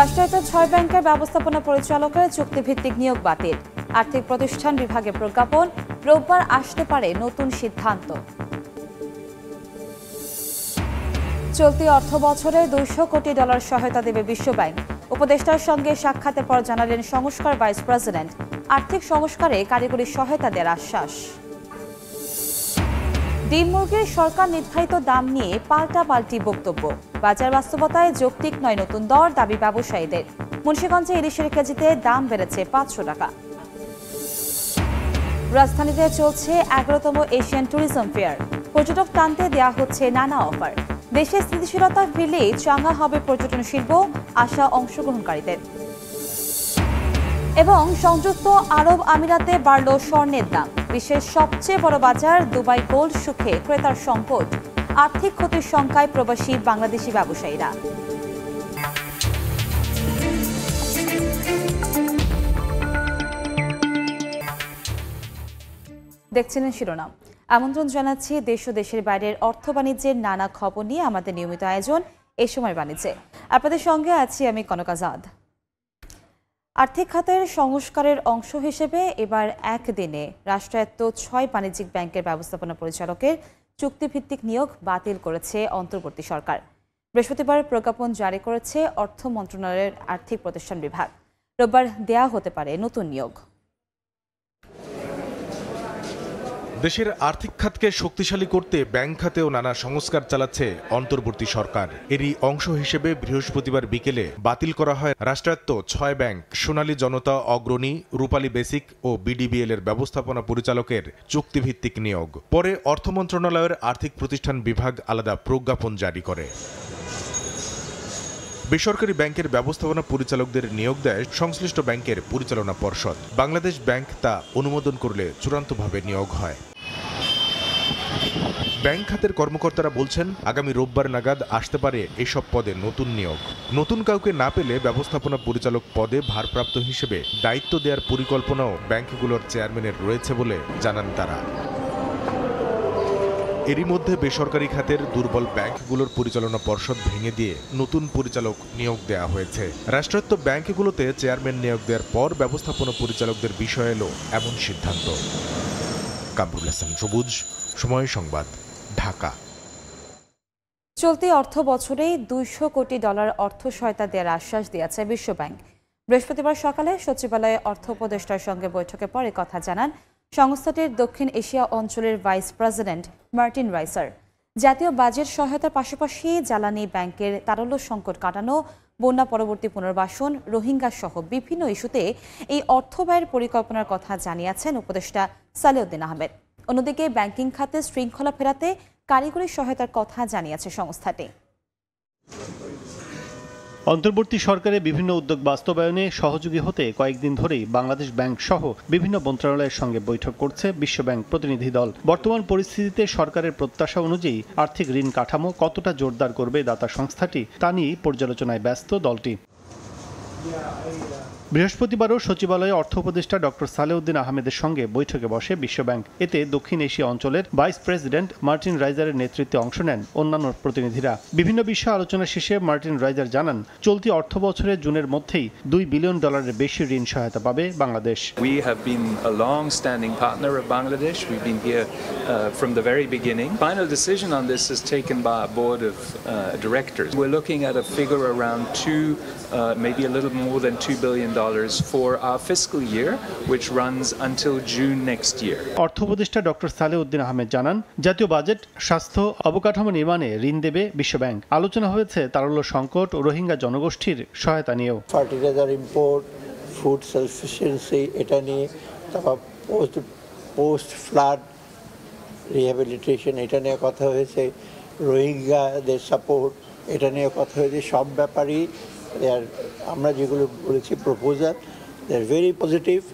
রাষ্ট্রায়ত্ত ছয় ব্যাংকের ব্যবস্থাপনা পরিচালকের চুক্তিভিত্তিক নিয়োগ বাতিল আর্থিক প্রতিষ্ঠান বিভাগে প্রজ্ঞাপন রোববার আসতে পারে নতুন সিদ্ধান্ত চলতি অর্থ বছরে দুইশো কোটি ডলার সহায়তা দেবে বিশ্বব্যাংক উপদেষ্টার সঙ্গে সাক্ষাতের পর জানালেন সংস্কার ভাইস প্রেসিডেন্ট আর্থিক সংস্কারে কারিগরি সহায়তা দেওয়ার আশ্বাস ডিম মুরগির সরকার নির্ধারিত দাম নিয়ে পাল্টা পাল্টি বক্তব্য বাজার বাস্তবতায় যৌক্তিক নয় নতুন দর দাবি ব্যবসায়ীদের মুন্সিগঞ্জে ইলিশের কেজিতে দাম বেড়েছে পাঁচশো টাকা রাজধানীতে চলছে এগারোতম এশিয়ান ট্যুরিজম ফেয়ার পর্যটক টানতে দেওয়া হচ্ছে নানা অফার দেশের স্থিতিশীলতা ফিরলেই চাঙ্গা হবে পর্যটন শিল্প আশা অংশগ্রহণকারীদের এবং সংযুক্ত আরব আমিরাতে বাড়ল স্বর্ণের দাম বিশ্বের সবচেয়ে বড় বাজার দুবাই গোল্ড সুখে ক্রেতার সংকট আর্থিক ক্ষতির সংখ্যায় প্রবাসী বাংলাদেশি ব্যবসায়ীরা দেখছিলেন শিরোনাম আমন্ত্রণ জানাচ্ছি দেশ ও দেশের বাইরের অর্থ বাণিজ্যের নানা খবর নিয়ে আমাদের নিয়মিত আয়োজন এ সময় বাণিজ্যে আপনাদের সঙ্গে আছি আমি কনক আজাদ আর্থিক খাতের সংস্কারের অংশ হিসেবে এবার একদিনে রাষ্ট্রায়ত্ত ছয় বাণিজ্যিক ব্যাংকের ব্যবস্থাপনা পরিচালকের চুক্তিভিত্তিক নিয়োগ বাতিল করেছে অন্তর্বর্তী সরকার বৃহস্পতিবার প্রজ্ঞাপন জারি করেছে অর্থ মন্ত্রণালয়ের আর্থিক প্রতিষ্ঠান বিভাগ রোববার দেয়া হতে পারে নতুন নিয়োগ দেশের আর্থিক খাতকে শক্তিশালী করতে ব্যাংক খাতেও নানা সংস্কার চালাচ্ছে অন্তর্বর্তী সরকার এরই অংশ হিসেবে বৃহস্পতিবার বিকেলে বাতিল করা হয় রাষ্ট্রায়ত্ত ছয় ব্যাংক সোনালী জনতা অগ্রণী রূপালী বেসিক ও বিডিবিএল এর ব্যবস্থাপনা পরিচালকের চুক্তিভিত্তিক নিয়োগ পরে অর্থ মন্ত্রণালয়ের আর্থিক প্রতিষ্ঠান বিভাগ আলাদা প্রজ্ঞাপন জারি করে বেসরকারি ব্যাংকের ব্যবস্থাপনা পরিচালকদের নিয়োগ দেয় সংশ্লিষ্ট ব্যাংকের পরিচালনা পর্ষদ বাংলাদেশ ব্যাংক তা অনুমোদন করলে চূড়ান্তভাবে নিয়োগ হয় ব্যাংক খাতের কর্মকর্তারা বলছেন আগামী রোববার নাগাদ আসতে পারে এসব পদে নতুন নিয়োগ নতুন কাউকে না পেলে ব্যবস্থাপনা পরিচালক পদে ভারপ্রাপ্ত হিসেবে দায়িত্ব দেওয়ার পরিকল্পনাও ব্যাংকগুলোর চেয়ারম্যানের রয়েছে বলে জানান তারা এরই মধ্যে বেসরকারি খাতের দুর্বল ব্যাংকগুলোর পরিচালনা পর্ষদ ভেঙে দিয়ে নতুন পরিচালক নিয়োগ দেওয়া হয়েছে রাষ্ট্রায়ত্ত ব্যাংকগুলোতে চেয়ারম্যান নিয়োগ দেওয়ার পর ব্যবস্থাপনা পরিচালকদের বিষয় এলো এমন সিদ্ধান্ত কামরুল হাসান সবুজ সময় সংবাদ ঢাকা চলতি অর্থ বছরেই দুইশো কোটি ডলার অর্থ সহায়তা দেওয়ার আশ্বাস দিয়েছে বিশ্বব্যাংক বৃহস্পতিবার সকালে সচিবালয়ে অর্থ উপদেষ্টার সঙ্গে বৈঠকে পরে কথা জানান সংস্থাটির দক্ষিণ এশিয়া অঞ্চলের ভাইস প্রেসিডেন্ট মার্টিন রাইসার জাতীয় বাজেট সহায়তার পাশাপাশি জ্বালানি ব্যাংকের তারল্য সংকট কাটানো বন্যা পরবর্তী পুনর্বাসন রোহিঙ্গা সহ বিভিন্ন ইস্যুতে এই অর্থ ব্যয়ের পরিকল্পনার কথা জানিয়েছেন উপদেষ্টা সালেউদ্দিন আহমেদ অন্যদিকে ব্যাংকিং খাতে শৃঙ্খলা ফেরাতে কারিগরি সহায়তার কথা জানিয়েছে সংস্থাটি অন্তর্বর্তী সরকারের বিভিন্ন উদ্যোগ বাস্তবায়নে সহযোগী হতে কয়েকদিন ধরেই বাংলাদেশ ব্যাংক সহ বিভিন্ন মন্ত্রণালয়ের সঙ্গে বৈঠক করছে বিশ্বব্যাংক প্রতিনিধি দল বর্তমান পরিস্থিতিতে সরকারের প্রত্যাশা অনুযায়ী আর্থিক ঋণ কাঠামো কতটা জোরদার করবে দাতা সংস্থাটি তা নিয়েই পর্যালোচনায় ব্যস্ত দলটি বৃহস্পতিবারও সচিবালয়ে অর্থ উপদেষ্টা ডক্টর সালেউদ্দিন আহমেদের সঙ্গে বৈঠকে বসে বিশ্বব্যাংক এতে দক্ষিণ এশিয়া অঞ্চলের ভাইস প্রেসিডেন্ট মার্টিন রাইজারের নেতৃত্বে অংশ নেন অন্যান্য প্রতিনিধিরা বিভিন্ন বিষয়ে আলোচনা শেষে মার্টিন রাইজার জানান চলতি অর্থ বছরের জুনের মধ্যেই দুই বিলিয়ন ডলারের বেশি ঋণ সহায়তা পাবে Bangladesh we have been a long standing partner of Bangladesh we been here from the very beginning final decision on this board of directors we are looking at a figure around 2 maybe a little more for our fiscal year, which runs until June next year. অর্থ উপদেষ্টা doctor Salehuddin Ahmed জানান জাতীয় budget স্বাস্থ্য অবকাঠামো নির্মাণে ঋণ দেবে বিশ্বব্যাংক আলোচনা হয়েছে তারল্য সংকট ও রোহিঙ্গা জনগোষ্ঠীর সহায়তা নিয়েও ফার্টিলাইজার ইম্পোর্ট ফুড সাফিসিয়েন্সি এটা নিয়ে তারপর পোস্ট পোস্ট ফ্লাড রিহ্যাবিলিটেশন এটা নিয়ে কথা হয়েছে রোহিঙ্গাদের সাপোর্ট এটা নিয়ে কথা হয়েছে সব ব্যাপারই They are, Amra Jigulu, proposal. They are very positive.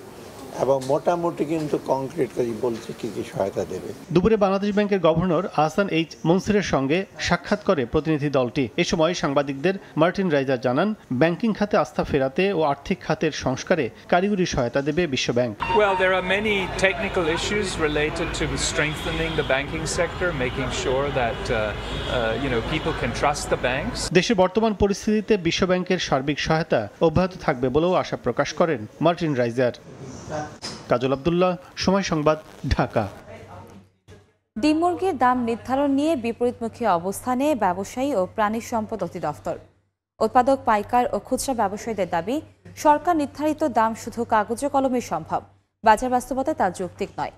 এবং মোটামুটি কিন্তু কংক্রিট কাজই বলছে কি কি সহায়তা দেবে দুপুরে বাংলাদেশ ব্যাংকের গভর্নর আহসান এইচ মনসুরের সঙ্গে সাক্ষাৎ করে প্রতিনিধি দলটি এ সময় সাংবাদিকদের মার্টিন রাইজার জানান ব্যাংকিং খাতে আস্থা ফেরাতে ও আর্থিক খাতের সংস্কারে কারিগরি সহায়তা দেবে বিশ্বব্যাংক Well, there are many technical issues related to strengthening the banking sector, making sure that uh, uh, you know people can trust দেশের বর্তমান পরিস্থিতিতে বিশ্বব্যাংকের সার্বিক সহায়তা অব্যাহত থাকবে বলেও আশা প্রকাশ করেন মার্টিন রাইজার কাজল আবদুল্লাহ সময় সংবাদ ঢাকা ডিমুরগির দাম নির্ধারণ নিয়ে বিপরীতমুখী অবস্থানে ব্যবসায়ী ও প্রাণী সম্পদ অধিদপ্তর উৎপাদক পাইকার ও খুচরা ব্যবসায়ীদের দাবি সরকার নির্ধারিত দাম শুধু কাগজে কলমে সম্ভব বাজার বাস্তবতা তা যৌক্তিক নয়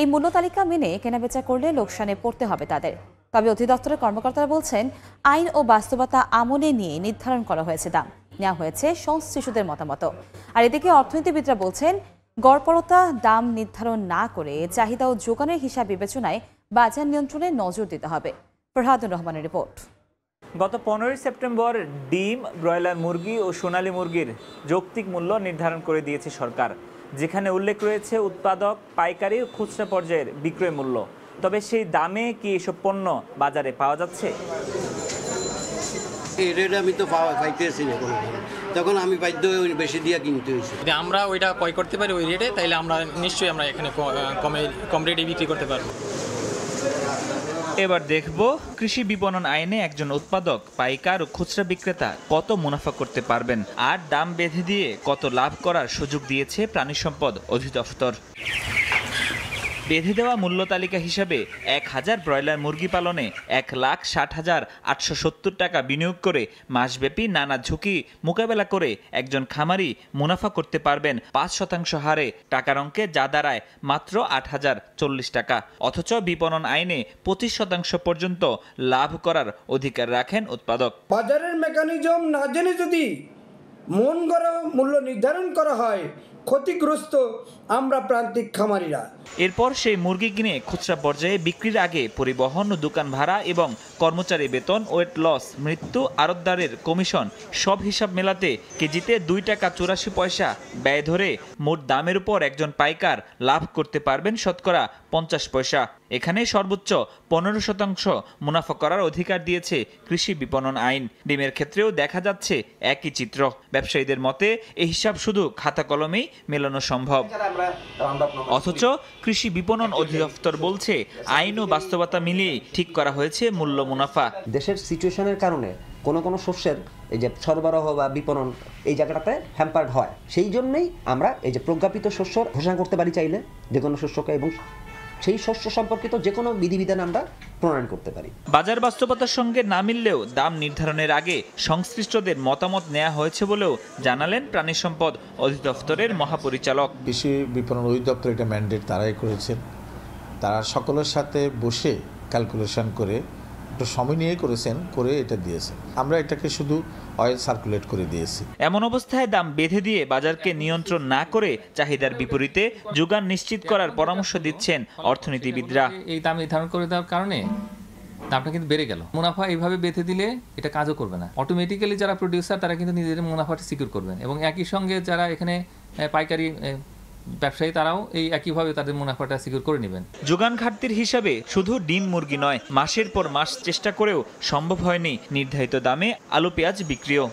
এই মূল্য তালিকা মেনে কেনাবেচা করলে লোকসানে পড়তে হবে তাদের তবে অধিদপ্তরের কর্মকর্তারা বলছেন আইন ও বাস্তবতা আমলে নিয়ে নির্ধারণ করা হয়েছে দাম নেওয়া হয়েছে সংশ্লিষ্টদের মতামত আর এদিকে অর্থনীতিবিদরা বলছেন গড়পরতা দাম নির্ধারণ না করে চাহিদা ও যোগানের হিসাব বিবেচনায় বাজার নিয়ন্ত্রণে নজর দিতে হবে প্রহাদুর রহমানের রিপোর্ট গত পনেরোই সেপ্টেম্বর ডিম ব্রয়লার মুরগি ও সোনালী মুরগির যৌক্তিক মূল্য নির্ধারণ করে দিয়েছে সরকার যেখানে উল্লেখ রয়েছে উৎপাদক পাইকারি ও খুচরা পর্যায়ের বিক্রয় মূল্য তবে সেই দামে কি এসব পণ্য বাজারে পাওয়া যাচ্ছে এই রেট আমি তো পাওয়া পাইতেছি না কোনো তখন আমি বাধ্য হয়ে বেশি দিয়ে কিনতে হয়েছে যদি আমরা ওইটা ক্রয় করতে পারি ওই রেটে তাহলে আমরা নিশ্চয়ই আমরা এখানে কমে কম রেটে বিক্রি করতে পারবো এবার দেখব কৃষি বিপণন আইনে একজন উৎপাদক পাইকার ও খুচরা বিক্রেতা কত মুনাফা করতে পারবেন আর দাম বেঁধে দিয়ে কত লাভ করার সুযোগ দিয়েছে প্রাণী সম্পদ অধিদপ্তর বেঁধে দেওয়া মূল্য তালিকা হিসাবে এক হাজার ব্রয়লার মুরগি পালনে এক লাখ ষাট হাজার আটশো সত্তর টাকা বিনিয়োগ করে মাসব্যাপী নানা ঝুঁকি মোকাবেলা করে একজন খামারি মুনাফা করতে পারবেন পাঁচ শতাংশ হারে টাকার অঙ্কে যা দাঁড়ায় মাত্র আট হাজার চল্লিশ টাকা অথচ বিপণন আইনে পঁচিশ শতাংশ পর্যন্ত লাভ করার অধিকার রাখেন উৎপাদক বাজারের মেকানিজম না জেনে যদি মন গড়া মূল্য নির্ধারণ করা হয় ক্ষতিগ্রস্ত আমরা প্রান্তিক খামারিরা এরপর সেই মুরগি কিনে খুচরা পর্যায়ে বিক্রির আগে পরিবহন ও দোকান ভাড়া এবং কর্মচারী বেতন ওয়েট লস মৃত্যু আরতদারের কমিশন সব হিসাব মেলাতে কেজিতে দুই টাকা চুরাশি পয়সা ব্যয় ধরে মোট দামের উপর একজন পাইকার লাভ করতে পারবেন শতকরা পঞ্চাশ পয়সা এখানে সর্বোচ্চ পনেরো শতাংশ মুনাফা করার অধিকার দিয়েছে কৃষি বিপণন আইন ডিমের ক্ষেত্রেও দেখা যাচ্ছে একই চিত্র ব্যবসায়ীদের মতে এই হিসাব শুধু খাতা কলমেই মেলানো সম্ভব অথচ কৃষি বিপণন অধিদপ্তর বলছে আইন ও বাস্তবতা মিলিয়ে ঠিক করা হয়েছে মূল্য মুনাফা দেশের সিচুয়েশনের কারণে কোন কোন শস্যের এই যে সরবরাহ বা বিপণন এই জায়গাটাতে হ্যাম্পার্ড হয় সেই জন্যই আমরা এই যে প্রজ্ঞাপিত শস্য ঘোষণা করতে পারি চাইলে যে কোনো শস্যকে এবং সেই শস্য সম্পর্কিত যে কোনো বিধিবিধান আমরা প্রণয়ন করতে পারি বাজার বাস্তবতার সঙ্গে না মিললেও দাম নির্ধারণের আগে সংশ্লিষ্টদের মতামত নেওয়া হয়েছে বলেও জানালেন প্রাণী সম্পদ অধিদপ্তরের মহাপরিচালক কৃষি বিপণন অধিদপ্তর এটা ম্যান্ডেট তারাই করেছেন তারা সকলের সাথে বসে ক্যালকুলেশন করে একটা সময় নিয়ে করেছেন করে এটা দিয়েছেন আমরা এটাকে শুধু অয়েল সার্কুলেট করে দিয়েছি এমন অবস্থায় দাম বেঁধে দিয়ে বাজারকে নিয়ন্ত্রণ না করে চাহিদার বিপরীতে যোগান নিশ্চিত করার পরামর্শ দিচ্ছেন অর্থনীতিবিদরা এই দাম নির্ধারণ করে দেওয়ার কারণে দামটা কিন্তু বেড়ে গেল মুনাফা এইভাবে বেঁধে দিলে এটা কাজও করবে না অটোমেটিক্যালি যারা প্রডিউসার তারা কিন্তু নিজেদের মুনাফাটা সিকিউর করবেন এবং একই সঙ্গে যারা এখানে পাইকারি ব্যবসায়ী তারাও এই একইভাবে তাদের মুনাফাটা সিকিউর করে নেবেন যোগান ঘাটতির হিসাবে শুধু ডিম মুরগি নয় মাসের পর মাস চেষ্টা করেও সম্ভব হয়নি নির্ধারিত দামে আলু পেঁয়াজ বিক্রিও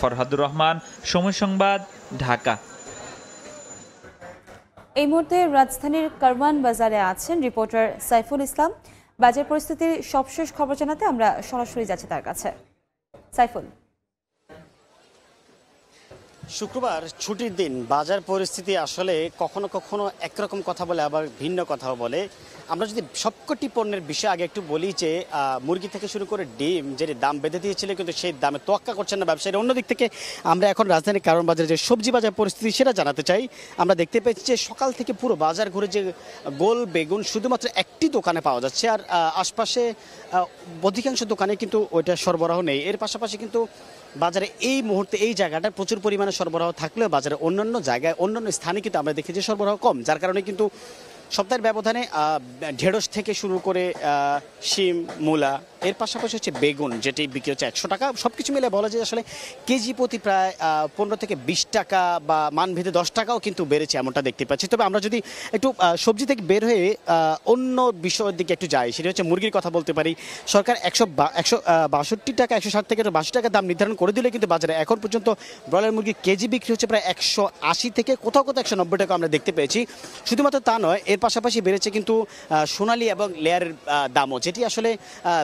ফরহাদুর রহমান সময় সংবাদ ঢাকা এই মুহূর্তে রাজধানীর কারওয়ান বাজারে আছেন রিপোর্টার সাইফুল ইসলাম বাজার পরিস্থিতির সবশেষ খবর জানাতে আমরা সরাসরি যাচ্ছি তার কাছে সাইফুল শুক্রবার ছুটির দিন বাজার পরিস্থিতি আসলে কখনো কখনো একরকম কথা বলে আবার ভিন্ন কথাও বলে আমরা যদি সবকটি পণ্যের বিষয়ে আগে একটু বলি যে মুরগি থেকে শুরু করে ডিম যেটি দাম বেঁধে দিয়েছিল কিন্তু সেই দামে তোয়াক্কা করছেন না ব্যবসায়ী অন্যদিক থেকে আমরা এখন রাজধানীর কারণ বাজারে যে সবজি বাজার পরিস্থিতি সেটা জানাতে চাই আমরা দেখতে পেয়েছি যে সকাল থেকে পুরো বাজার ঘুরে যে গোল বেগুন শুধুমাত্র একটি দোকানে পাওয়া যাচ্ছে আর আশপাশে অধিকাংশ দোকানে কিন্তু ওইটা সরবরাহ নেই এর পাশাপাশি কিন্তু বাজারে এই মুহূর্তে এই জায়গাটা প্রচুর পরিমাণে সরবরাহ থাকলেও বাজারে অন্যান্য জায়গায় অন্যান্য স্থানে কিন্তু আমরা দেখি যে সরবরাহ কম যার কারণে কিন্তু সপ্তাহের ব্যবধানে ঢেঁড়স থেকে শুরু করে শিম মূলা এর পাশাপাশি হচ্ছে বেগুন যেটি বিক্রি হচ্ছে একশো টাকা সব কিছু মিলে বলা যায় আসলে কেজি প্রতি প্রায় পনেরো থেকে বিশ টাকা বা মানভেদে দশ টাকাও কিন্তু বেড়েছে এমনটা দেখতে পাচ্ছি তবে আমরা যদি একটু সবজি থেকে বের হয়ে অন্য বিষয়ের দিকে একটু যাই সেটা হচ্ছে মুরগির কথা বলতে পারি সরকার একশো একশো বাষট্টি টাকা একশো ষাট থেকে একশো বাষট্টি টাকা দাম নির্ধারণ করে দিলে কিন্তু বাজারে এখন পর্যন্ত ব্রয়লার মুরগি কেজি বিক্রি হচ্ছে প্রায় একশো আশি থেকে কোথাও কোথাও একশো নব্বই টাকা আমরা দেখতে পেয়েছি শুধুমাত্র তা নয় এর পাশাপাশি বেড়েছে কিন্তু সোনালি এবং লেয়ারের দামও যেটি আসলে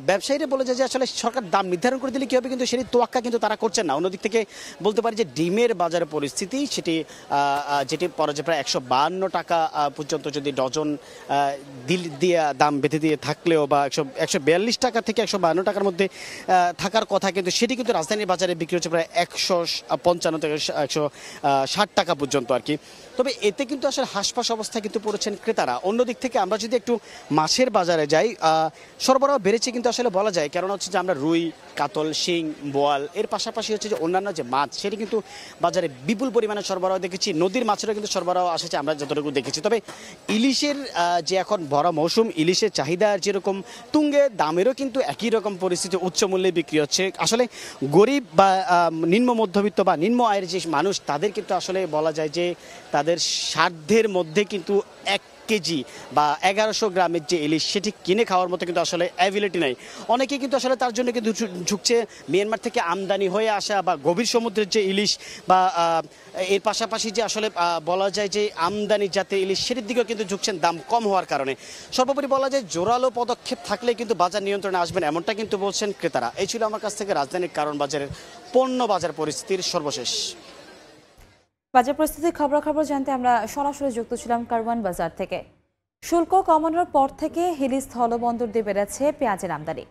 ব্যবসা ব্যবসায়ীরা বলেছে যে আসলে সরকার দাম নির্ধারণ করে দিলে কী হবে কিন্তু সেটি তোয়াক্কা কিন্তু তারা করছেন না অন্যদিক থেকে বলতে পারি যে ডিমের বাজার পরিস্থিতি সেটি যেটি পরা প্রায় একশো বাহান্ন টাকা পর্যন্ত যদি ডজন দিল দিয়ে দাম বেঁধে দিয়ে থাকলেও বা একশো একশো বিয়াল্লিশ টাকা থেকে একশো বাহান্ন টাকার মধ্যে থাকার কথা কিন্তু সেটি কিন্তু রাজধানীর বাজারে বিক্রি হচ্ছে প্রায় একশো পঞ্চান্ন থেকে একশো ষাট টাকা পর্যন্ত আর কি তবে এতে কিন্তু আসলে হাসপাস অবস্থায় কিন্তু পড়েছেন ক্রেতারা অন্যদিক থেকে আমরা যদি একটু মাছের বাজারে যাই সরবরাহ বেড়েছে কিন্তু আসলে বলা যায় কারণ হচ্ছে যে আমরা রুই কাতল শিং বোয়াল এর পাশাপাশি হচ্ছে যে অন্যান্য যে মাছ সেটি কিন্তু বাজারে বিপুল পরিমাণে সরবরাহ দেখেছি নদীর মাছেরও কিন্তু সরবরাহ আসেছে আমরা যতটুকু দেখেছি তবে ইলিশের যে এখন বড় মৌসুম ইলিশের চাহিদা যেরকম তুঙ্গে দামেরও কিন্তু একই রকম পরিস্থিতি উচ্চ মূল্যে বিক্রি হচ্ছে আসলে গরিব বা নিম্ন মধ্যবিত্ত বা নিম্ন আয়ের যে মানুষ তাদের কিন্তু আসলে বলা যায় যে তাদের সাধ্যের মধ্যে কিন্তু এক কেজি বা এগারোশো গ্রামের যে ইলিশ সেটি কিনে খাওয়ার মতো কিন্তু আসলে অ্যাভিলিটি নাই অনেকে কিন্তু আসলে তার জন্য কিন্তু ঝুঁকছে মিয়ানমার থেকে আমদানি হয়ে আসা বা গভীর সমুদ্রের যে ইলিশ বা এর পাশাপাশি যে আসলে বলা যায় যে আমদানি জাতের ইলিশ সেটির দিকেও কিন্তু ঝুঁকছেন দাম কম হওয়ার কারণে সর্বোপরি বলা যায় জোরালো পদক্ষেপ থাকলে কিন্তু বাজার নিয়ন্ত্রণে আসবেন এমনটা কিন্তু বলছেন ক্রেতারা এই ছিল আমার কাছ থেকে রাজধানীর কারণ বাজারের পণ্য বাজার পরিস্থিতির সর্বশেষ বাজার পরিস্থিতির খবরাখবর জানতে আমরা সরাসরি যুক্ত ছিলাম কারওয়ান বাজার থেকে শুল্ক কমানোর পর থেকে হিলি স্থলবন্দর দিয়ে বেড়েছে পেঁয়াজের আমদানি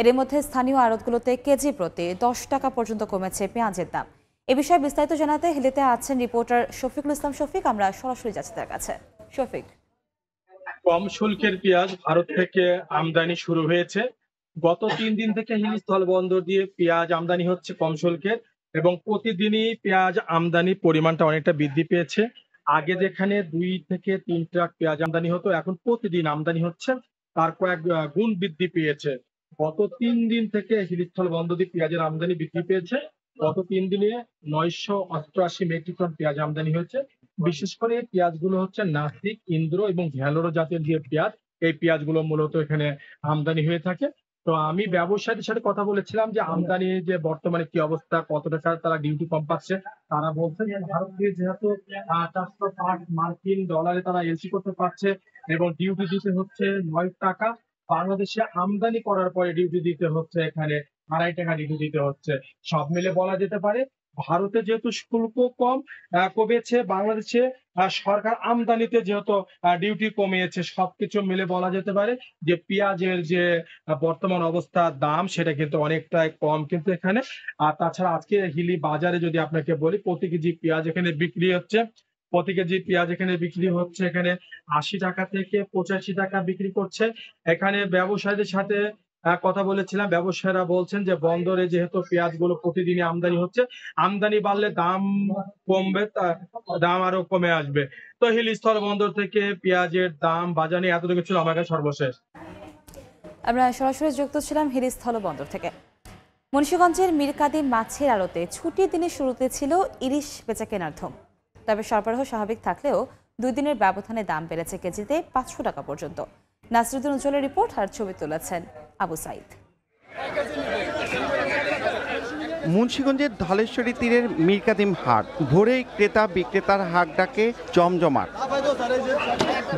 এর মধ্যে স্থানীয় আড়তগুলোতে কেজি প্রতি দশ টাকা পর্যন্ত কমেছে পেঁয়াজের দাম এ বিষয়ে বিস্তারিত জানাতে হিলিতে আছেন রিপোর্টার শফিকুল ইসলাম শফিক আমরা সরাসরি যাচ্ছি তার কাছে শফিক কম শুল্কের পেঁয়াজ ভারত থেকে আমদানি শুরু হয়েছে গত তিন দিন থেকে হিলি স্থলবন্দর দিয়ে পেঁয়াজ আমদানি হচ্ছে কম শুল্কের এবং প্রতিদিনই পেঁয়াজ আমদানি পরিমাণটা অনেকটা বৃদ্ধি পেয়েছে আগে যেখানে দুই থেকে তিন ট্রাক পেঁয়াজ আমদানি হতো এখন প্রতিদিন আমদানি হচ্ছে তার কয়েক গুণ বৃদ্ধি পেয়েছে গত তিন দিন থেকে হিলিস্থল দিয়ে পেঁয়াজের আমদানি বৃদ্ধি পেয়েছে গত তিন দিনে নয়শো অষ্টআশি মেট্রিক টন পেঁয়াজ আমদানি হয়েছে বিশেষ করে পেঁয়াজগুলো হচ্ছে নাসিক ইন্দ্র এবং ভ্যালোর জাতীয় যে পেঁয়াজ এই পেঁয়াজগুলো মূলত এখানে আমদানি হয়ে থাকে তো আমি ব্যবসায়ীদের সাথে কথা বলেছিলাম যে আমদানি যে বর্তমানে কি অবস্থা কত টাকা তারা ডিউটি কম পাচ্ছে তারা বলছেন যে ভারতকে যেহেতু চারশো পাঁচ মার্কিন ডলারে তারা এলসি করতে পারছে এবং ডিউটি দিতে হচ্ছে নয় টাকা বাংলাদেশে আমদানি করার পরে ডিউটি দিতে হচ্ছে এখানে আড়াই টাকা ডিউটি দিতে হচ্ছে সব মিলে বলা যেতে পারে ভারতে যেহেতু শুল্ক কম কমেছে বাংলাদেশে সরকার আমদানিতে যেহেতু ডিউটি কমিয়েছে সবকিছু মিলে বলা যেতে পারে যে পেঁয়াজের যে বর্তমান অবস্থা দাম সেটা কিন্তু অনেকটাই কম কিন্তু এখানে আর তাছাড়া আজকে হিলি বাজারে যদি আপনাকে বলি প্রতি কেজি পেঁয়াজ এখানে বিক্রি হচ্ছে প্রতি কেজি পেঁয়াজ এখানে বিক্রি হচ্ছে এখানে আশি টাকা থেকে পঁচাশি টাকা বিক্রি করছে এখানে ব্যবসায়ীদের সাথে হ্যাঁ, কথা বলেছিলাম ব্যবসায়ীরা বলছেন যে বন্দরে যেহেতু পেঁয়াজ গুলো প্রতিদিনই আমদানি হচ্ছে আমদানি বাড়লে দাম কমবে দাম আরো কমে আসবে তো স্থল বন্দর থেকে পেঁয়াজের দাম বাজারে এতটুকু ছিল আমার কাছে সর্বশেষ আমরা সরাসরি যুক্ত ছিলাম হিলিস্থল বন্দর থেকে মুন্সীগঞ্জের মিরকাদি মাছের আড়তে ছুটির দিনে শুরুতে ছিল ইলিশ বেচা কেনার ধুম তবে সরবরাহ স্বাভাবিক থাকলেও দুই দিনের ব্যবধানে দাম বেড়েছে কেজিতে পাঁচশো টাকা পর্যন্ত নাসরুদ্দিন উজ্জ্বলের রিপোর্ট আর ছবি তুলেছেন Abu Said. মুন্সীগঞ্জের ধলেশ্বরী তীরের মিরকাদিম হাট ভোরেই ক্রেতা বিক্রেতার হাট ডাকে জমজমাট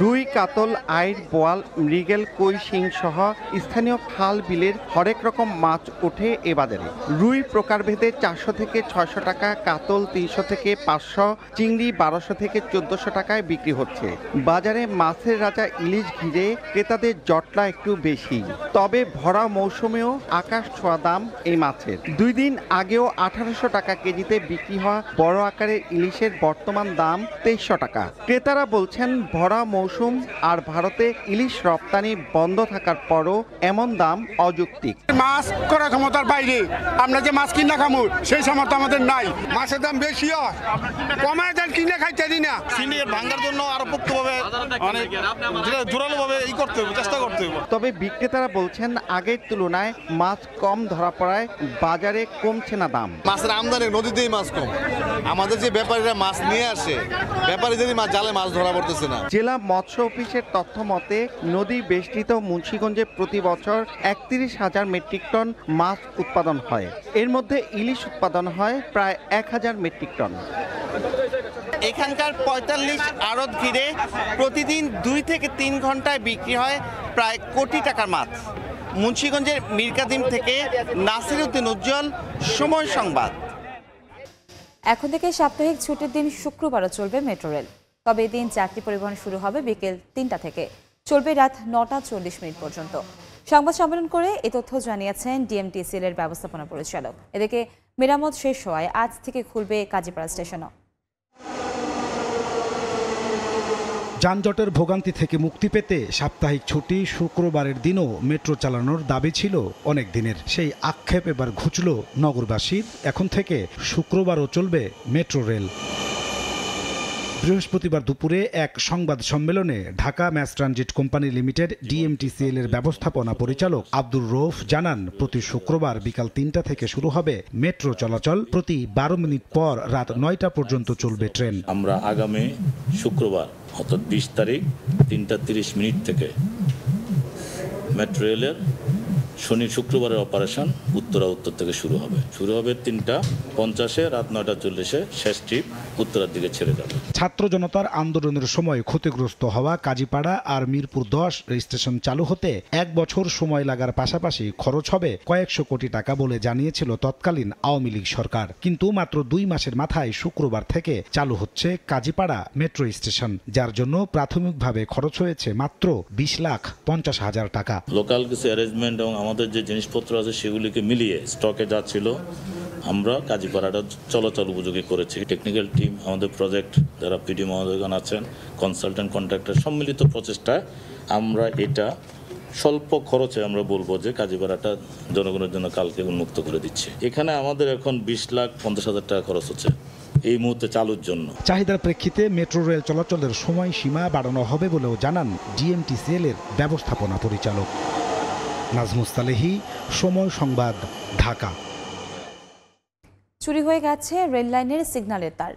রুই কাতল আইর বোয়াল মৃগেল কই শিং সহ স্থানীয় খাল বিলের হরেক রকম মাছ ওঠে এ বাজারে রুই প্রকারভেদে চারশো থেকে ছয়শো টাকা কাতল তিনশো থেকে পাঁচশো চিংড়ি বারোশো থেকে চোদ্দশো টাকায় বিক্রি হচ্ছে বাজারে মাছের রাজা ইলিশ ঘিরে ক্রেতাদের জটলা একটু বেশি তবে ভরা মৌসুমেও আকাশ ছোঁয়া দাম এই মাছের দুই দিন আগেও আঠারোশো টাকা কেজিতে বিক্রি হওয়া বড় আকারের ইলিশের বর্তমান দাম তেইশশো টাকা ক্রেতারা বলছেন ভরা মৌসুম আর ভারতে ইলিশ রপ্তানি বন্ধ থাকার পরও এমন দাম অযৌক্তিক মাছ করা ক্ষমতার বাইরে আমরা যে মাছ কিনা খামু সেই সামর্থ্য আমাদের নাই মাছের দাম বেশি হয় কমায় দেন কিনে খাইতে দিই না ভাঙার জন্য আরো পোক্তভাবে এই মানে করতে হবে চেষ্টা করতে হবে তবে বিক্রেতারা বলছেন আগের তুলনায় মাছ কম ধরা পড়ায় বাজারে কম হচ্ছে না দাম মাছের আমদানি নদীতেই মাছ কম আমাদের যে ব্যাপারীরা মাছ নিয়ে আসে ব্যাপারী যদি মাছ জালে মাছ ধরা পড়তেছে না জেলা মৎস্য অফিসের তথ্য মতে নদী বেষ্টিত মুন্সীগঞ্জে প্রতি বছর একত্রিশ হাজার মেট্রিক টন মাছ উৎপাদন হয় এর মধ্যে ইলিশ উৎপাদন হয় প্রায় এক হাজার মেট্রিক টন এখানকার পঁয়তাল্লিশ আড়ত ঘিরে প্রতিদিন দুই থেকে তিন ঘন্টায় বিক্রি হয় প্রায় কোটি টাকার মাছ মুন্সীগঞ্জের মির্কাদিম থেকে নাসির উদ্দিন উজ্জ্বল সময় সংবাদ এখন থেকে সাপ্তাহিক ছুটির দিন শুক্রবারও চলবে মেট্রো রেল তবে এদিন যাত্রী পরিবহন শুরু হবে বিকেল তিনটা থেকে চলবে রাত নটা চল্লিশ মিনিট পর্যন্ত সংবাদ সম্মেলন করে এ তথ্য জানিয়েছেন ডিএমটিসিএল এর ব্যবস্থাপনা পরিচালক এদিকে মেরামত শেষ হওয়ায় আজ থেকে খুলবে কাজীপাড়া স্টেশনও যানজটের ভোগান্তি থেকে মুক্তি পেতে সাপ্তাহিক ছুটি শুক্রবারের দিনও মেট্রো চালানোর দাবি ছিল অনেক দিনের সেই আক্ষেপ এবার ঘুচল নগরবাসীর এখন থেকে শুক্রবারও চলবে মেট্রো রেল বৃহস্পতিবার দুপুরে এক সংবাদ সম্মেলনে Dhaka mass transit company limited DMTCL এর ব্যবস্থাপনা পরিচালক আব্দুর রৌফ জানান প্রতি শুক্রবার বিকাল তিনটা থেকে শুরু হবে মেট্রো চলাচল প্রতি বারো মিনিট পর রাত নয়টা পর্যন্ত চলবে ট্রেন আমরা আগামী শুক্রবার অর্থাৎ বিশ তারিখ তিনটা তিরিশ মিনিট থেকে মেট্রো রেলের শনি শুক্রবারের অপারেশন উত্তরা উত্তর থেকে শুরু হবে শুরু হবে তিনটা পঞ্চাশে রাত নয়টা চল্লিশে শেষ ট্রিপ উত্তরার দিকে ছেড়ে যাবে ছাত্র জনতার আন্দোলনের সময় ক্ষতিগ্রস্ত হওয়া কাজীপাড়া আর মিরপুর দশ স্টেশন চালু হতে এক বছর সময় লাগার পাশাপাশি খরচ হবে কয়েকশো কোটি টাকা বলে জানিয়েছিল তৎকালীন আওয়ামী লীগ সরকার কিন্তু মাত্র দুই মাসের মাথায় শুক্রবার থেকে চালু হচ্ছে কাজীপাড়া মেট্রো স্টেশন যার জন্য প্রাথমিকভাবে খরচ হয়েছে মাত্র বিশ লাখ পঞ্চাশ হাজার টাকা লোকাল কিছু অ্যারেঞ্জমেন্ট এবং আমাদের যে জিনিসপত্র আছে সেগুলিকে মিলিয়ে স্টকে যাচ্ছিল আমরা কাজীপাড়াটা চলাচল উপযোগী করেছি টেকনিক্যাল টিম আমাদের প্রজেক্ট যারা পিডি মহোদয়গণ আছেন কনসালট্যান্ট কন্ট্রাক্টর সম্মিলিত প্রচেষ্টায় আমরা এটা স্বল্প খরচে আমরা বলবো যে কাজীপাড়াটা জনগণের জন্য কালকে উন্মুক্ত করে দিচ্ছে এখানে আমাদের এখন বিশ লাখ পঞ্চাশ হাজার টাকা খরচ হচ্ছে এই মুহূর্তে চালুর জন্য চাহিদার প্রেক্ষিতে মেট্রো রেল চলাচলের সময় সীমা বাড়ানো হবে বলেও জানান ডিএমটিসিএল এর ব্যবস্থাপনা পরিচালক নাজমুস্তালেহি সময় সংবাদ ঢাকা চুরি হয়ে গেছে রেল লাইনের সিগন্যালের তার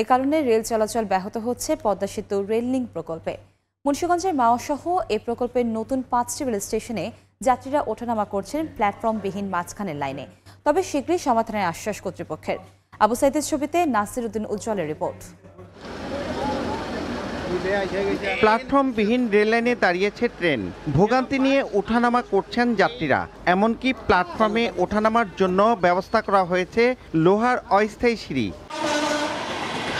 এ কারণে রেল চলাচল ব্যাহত হচ্ছে পদ্মা সেতু রেল লিঙ্ক প্রকল্পে মুন্সিগঞ্জের মাওসহ এই প্রকল্পের নতুন পাঁচটি রেল স্টেশনে যাত্রীরা ওঠানামা করছেন প্ল্যাটফর্মবিহীন মাঝখানের লাইনে তবে শীঘ্রই সমাধানের আশ্বাস কর্তৃপক্ষের আবু সাইদের ছবিতে নাসির উদ্দিন উজ্জ্বলের রিপোর্ট প্ল্যাটফর্মবিহীন রেললাইনে দাঁড়িয়েছে ট্রেন ভোগান্তি নিয়ে ওঠানামা করছেন যাত্রীরা এমনকি প্ল্যাটফর্মে ওঠানামার জন্য ব্যবস্থা করা হয়েছে লোহার অস্থায়ী সিঁড়ি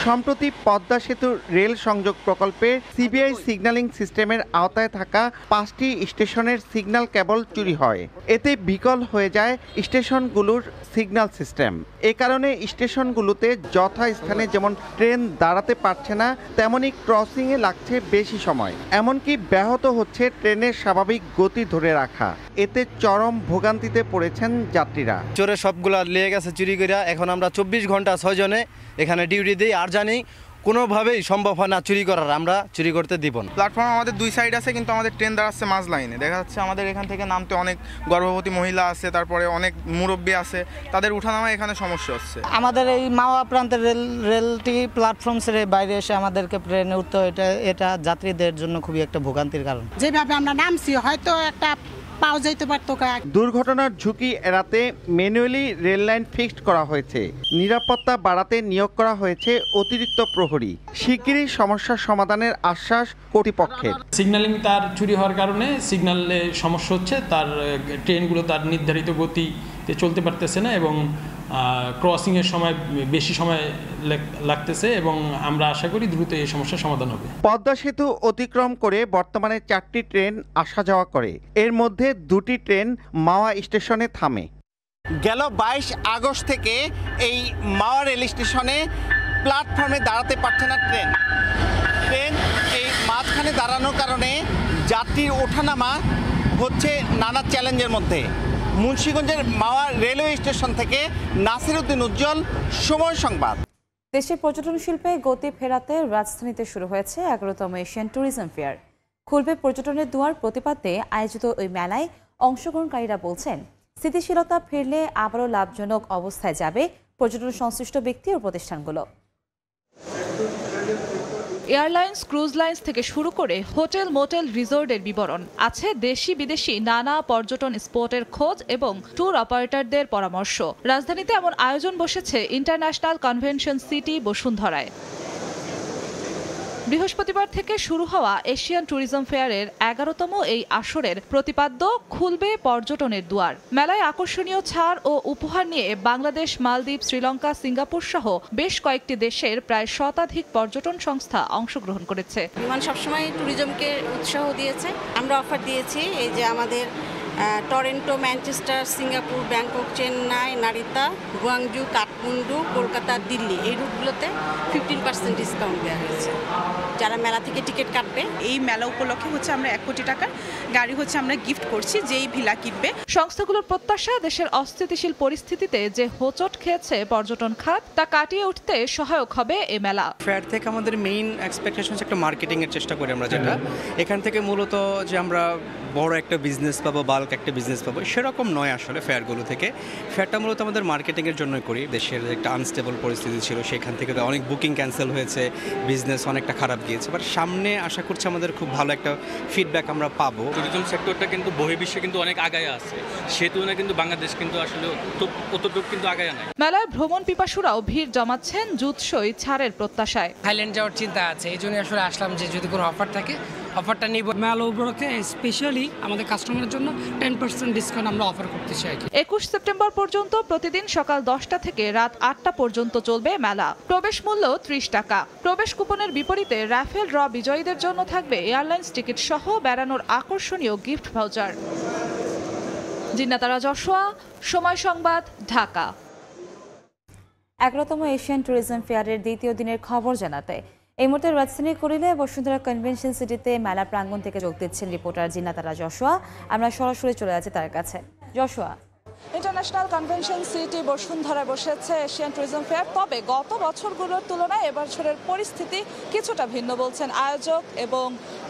সম্প্রতি পদ্মা সেতুর রেল সংযোগ প্রকল্পে সিবিআই সিগন্যালিং সিস্টেমের আওতায় থাকা পাঁচটি স্টেশনের সিগন্যাল কেবল চুরি হয় এতে বিকল হয়ে যায় স্টেশনগুলোর সিগন্যাল সিস্টেম এ কারণে স্টেশনগুলোতে যথাস্থানে যেমন ট্রেন দাঁড়াতে পারছে না তেমনই ক্রসিংয়ে লাগছে বেশি সময় এমনকি ব্যাহত হচ্ছে ট্রেনের স্বাভাবিক গতি ধরে রাখা এতে চরম ভোগান্তিতে পড়েছেন যাত্রীরা চোরে সবগুলা লেগে গেছে চুরি করিয়া এখন আমরা চব্বিশ ঘন্টা ছয় জনে এখানে ডিউটি দিই আর জানি কোনোভাবেই সম্ভব হয় না চুরি করার আমরা চুরি করতে দিব না প্ল্যাটফর্ম আমাদের দুই সাইড আছে কিন্তু আমাদের ট্রেন দাঁড়াচ্ছে মাঝ লাইনে দেখা যাচ্ছে আমাদের এখান থেকে নামতে অনেক গর্ভবতী মহিলা আছে তারপরে অনেক মুরব্বী আছে তাদের উঠানামা এখানে সমস্যা হচ্ছে আমাদের এই মাওয়া প্রান্তের রেল রেলটি প্ল্যাটফর্ম ছেড়ে বাইরে এসে আমাদেরকে ট্রেনে উঠতে এটা এটা যাত্রীদের জন্য খুবই একটা ভোগান্তির কারণ যেভাবে আমরা নামছি হয়তো একটা পাওয়া যাইতে পারতো দুর্ঘটনার ঝুঁকি এড়াতে ম্যানুয়ালি রেললাইন ফিক্সড করা হয়েছে নিরাপত্তা বাড়াতে নিয়োগ করা হয়েছে অতিরিক্ত প্রহরী শিগগিরই সমস্যা সমাধানের আশ্বাস কর্তৃপক্ষের সিগন্যালিং তার চুরি হওয়ার কারণে সিগন্যালে সমস্যা হচ্ছে তার ট্রেনগুলো তার নির্ধারিত গতি গতিতে চলতে পারতেছে না এবং ক্রসিংয়ের সময় বেশি সময় লাগতেছে এবং আমরা আশা করি দ্রুত এই সমস্যার সমাধান হবে পদ্মা সেতু অতিক্রম করে বর্তমানে চারটি ট্রেন আসা যাওয়া করে এর মধ্যে দুটি ট্রেন মাওয়া স্টেশনে থামে গেল বাইশ আগস্ট থেকে এই মাওয়া রেল স্টেশনে প্ল্যাটফর্মে দাঁড়াতে পারছে না ট্রেন ট্রেন এই মাঝখানে দাঁড়ানোর কারণে যাত্রীর ওঠানামা হচ্ছে নানা চ্যালেঞ্জের মধ্যে মুন্সীগঞ্জের মাওয়া রেলওয়ে স্টেশন থেকে নাসির উদ্দিন উজ্জ্বল সময় সংবাদ দেশে পর্যটন শিল্পে গতি ফেরাতে রাজধানীতে শুরু হয়েছে এগারোতম এশিয়ান ট্যুরিজম ফেয়ার খুলবে পর্যটনের দুয়ার প্রতিপাদ্যে আয়োজিত ওই মেলায় অংশগ্রহণকারীরা বলছেন স্থিতিশীলতা ফিরলে আবারও লাভজনক অবস্থায় যাবে পর্যটন সংশ্লিষ্ট ব্যক্তি ও প্রতিষ্ঠানগুলো এয়ারলাইন্স ক্রুজ লাইন্স থেকে শুরু করে হোটেল মোটেল রিসোর্টের বিবরণ আছে দেশি বিদেশি নানা পর্যটন স্পটের খোঁজ এবং ট্যুর অপারেটরদের পরামর্শ রাজধানীতে এমন আয়োজন বসেছে ইন্টারন্যাশনাল কনভেনশন সিটি বসুন্ধরায় বৃহস্পতিবার থেকে শুরু হওয়া এশিয়ান ট্যুরিজম ফেয়ারের এগারোতম এই আসরের প্রতিপাদ্য খুলবে পর্যটনের দুয়ার মেলায় আকর্ষণীয় ছাড় ও উপহার নিয়ে বাংলাদেশ মালদ্বীপ শ্রীলঙ্কা সিঙ্গাপুর সহ বেশ কয়েকটি দেশের প্রায় শতাধিক পর্যটন সংস্থা অংশগ্রহণ করেছে বিমান সবসময় ট্যুরিজমকে উৎসাহ দিয়েছে আমরা অফার দিয়েছি এই যে আমাদের Toronto Manchester Singapore Bangkok Chennai Narita Guangzhou Kathmandu Kolkata Delhi এই রুটগুলোতে ফিফটিন পার্সেন্ট ডিসকাউন্ট দেওয়া হয়েছে যারা মেলা থেকে টিকিট কাটবে এই মেলা উপলক্ষে হচ্ছে আমরা এক কোটি টাকার গাড়ি হচ্ছে আমরা গিফট করছি যেই ভিলা কিনবে সংস্থাগুলোর প্রত্যাশা দেশের অস্থিতিশীল পরিস্থিতিতে যে হোচট খেয়েছে পর্যটন খাত তা কাটিয়ে উঠতে সহায়ক হবে এ মেলা ফেয়ার থেকে আমাদের মেইন এক্সপেকটেশন একটা মার্কেটিংয়ের চেষ্টা করি আমরা যেটা এখান থেকে মূলত যে আমরা বড় একটা বিজনেস পাবো বাল্ক হালকা একটা বিজনেস পাবো সেরকম নয় আসলে ফেয়ারগুলো থেকে ফেয়ারটা মূলত আমাদের মার্কেটিংয়ের জন্যই করি দেশের একটা আনস্টেবল পরিস্থিতি ছিল সেখান থেকে অনেক বুকিং ক্যান্সেল হয়েছে বিজনেস অনেকটা খারাপ গিয়েছে বাট সামনে আশা করছি আমাদের খুব ভালো একটা ফিডব্যাক আমরা পাবো ট্যুরিজম সেক্টরটা কিন্তু বহির্বিশ্বে কিন্তু অনেক আগায় আছে সে তুলনায় কিন্তু বাংলাদেশ কিন্তু আসলে কিন্তু আগায় নাই মেলায় ভ্রমণ পিপাসুরাও ভিড় জমাচ্ছেন জুৎসই ছাড়ের প্রত্যাশায় থাইল্যান্ড যাওয়ার চিন্তা আছে এই জন্য আসলে আসলাম যে যদি কোনো অফার থাকে অফারটা নিব মেলা উপলক্ষে স্পেশালি আমাদের কাস্টমারের জন্য টেন পার্সেন্ট ডিসকাউন্ট আমরা অফার করতে চাই একুশ সেপ্টেম্বর পর্যন্ত প্রতিদিন সকাল দশটা থেকে রাত আটটা পর্যন্ত চলবে মেলা প্রবেশ মূল্য ত্রিশ টাকা প্রবেশ কুপনের বিপরীতে রাফেল র বিজয়ীদের জন্য থাকবে এয়ারলাইন্স টিকিট সহ বেড়ানোর আকর্ষণীয় গিফট ভাউচার জিন্নাতারা জশোয়া সময় সংবাদ ঢাকা এগারোতম এশিয়ান ট্যুরিজম ফেয়ারের দ্বিতীয় দিনের খবর জানাতে এই মুহূর্তে রাজধানী করিলে বসুন্ধরা কনভেনশন সিটিতে মেলা প্রাঙ্গণ থেকে যোগ দিচ্ছেন রিপোর্টার জিনাতারা জশোয়া আমরা সরাসরি চলে যাচ্ছি তার কাছে জশোয়া ইন্টারন্যাশনাল কনভেনশন সিটি বসুন্ধরায় বসেছে এশিয়ান ট্যুরিজম ফেয়ার তবে গত বছরগুলোর তুলনায় এবছরের পরিস্থিতি কিছুটা ভিন্ন বলছেন আয়োজক এবং